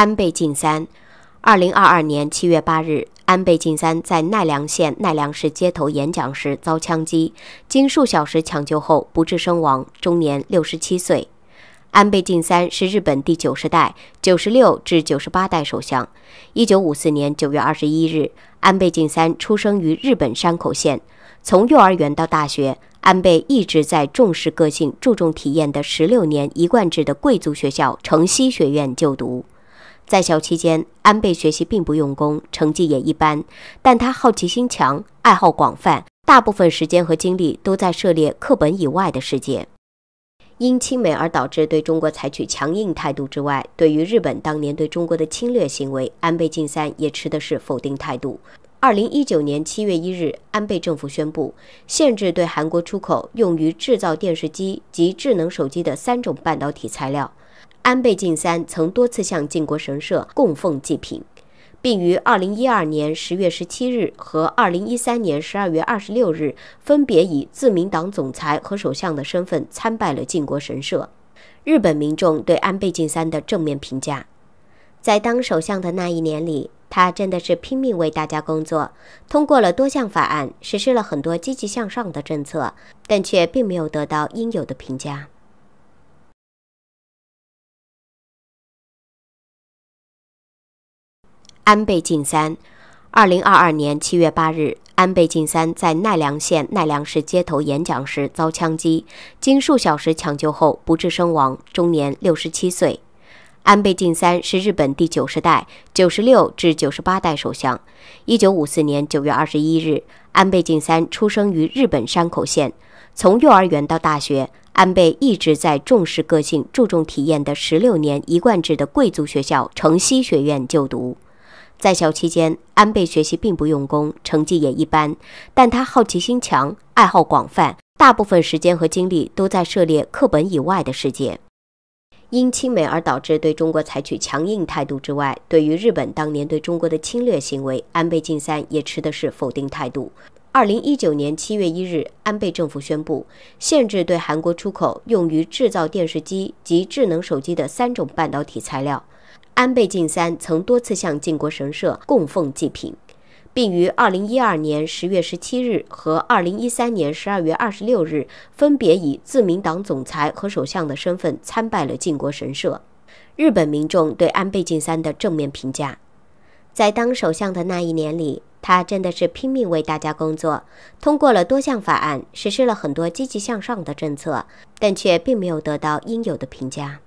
安倍晋三，二零二二年七月八日，安倍晋三在奈良县奈良市街头演讲时遭枪击，经数小时抢救后不治身亡，终年六十七岁。安倍晋三是日本第九十代、九十六至九十八代首相。一九五四年九月二十一日，安倍晋三出生于日本山口县。从幼儿园到大学，安倍一直在重视个性、注重体验的十六年一贯制的贵族学校城西学院就读。在校期间，安倍学习并不用功，成绩也一般，但他好奇心强，爱好广泛，大部分时间和精力都在涉猎课本以外的世界。因亲美而导致对中国采取强硬态度之外，对于日本当年对中国的侵略行为，安倍晋三也持的是否定态度。二零一九年七月一日，安倍政府宣布限制对韩国出口用于制造电视机及智能手机的三种半导体材料。安倍晋三曾多次向靖国神社供奉祭品，并于2012年10月17日和2013年12月26日分别以自民党总裁和首相的身份参拜了靖国神社。日本民众对安倍晋三的正面评价，在当首相的那一年里，他真的是拼命为大家工作，通过了多项法案，实施了很多积极向上的政策，但却并没有得到应有的评价。安倍晋三，二零二二年七月八日，安倍晋三在奈良县奈良市街头演讲时遭枪击，经数小时抢救后不治身亡，终年六十七岁。安倍晋三是日本第九十代、九十六至九十八代首相。一九五四年九月二十一日，安倍晋三出生于日本山口县。从幼儿园到大学，安倍一直在重视个性、注重体验的十六年一贯制的贵族学校城西学院就读。在校期间，安倍学习并不用功，成绩也一般，但他好奇心强，爱好广泛，大部分时间和精力都在涉猎课本以外的世界。因亲美而导致对中国采取强硬态度之外，对于日本当年对中国的侵略行为，安倍晋三也持的是否定态度。二零一九年七月一日，安倍政府宣布限制对韩国出口用于制造电视机及智能手机的三种半导体材料。安倍晋三曾多次向靖国神社供奉祭品，并于二零一二年十月十七日和二零一三年十二月二十六日分别以自民党总裁和首相的身份参拜了靖国神社。日本民众对安倍晋三的正面评价。在当首相的那一年里，他真的是拼命为大家工作，通过了多项法案，实施了很多积极向上的政策，但却并没有得到应有的评价。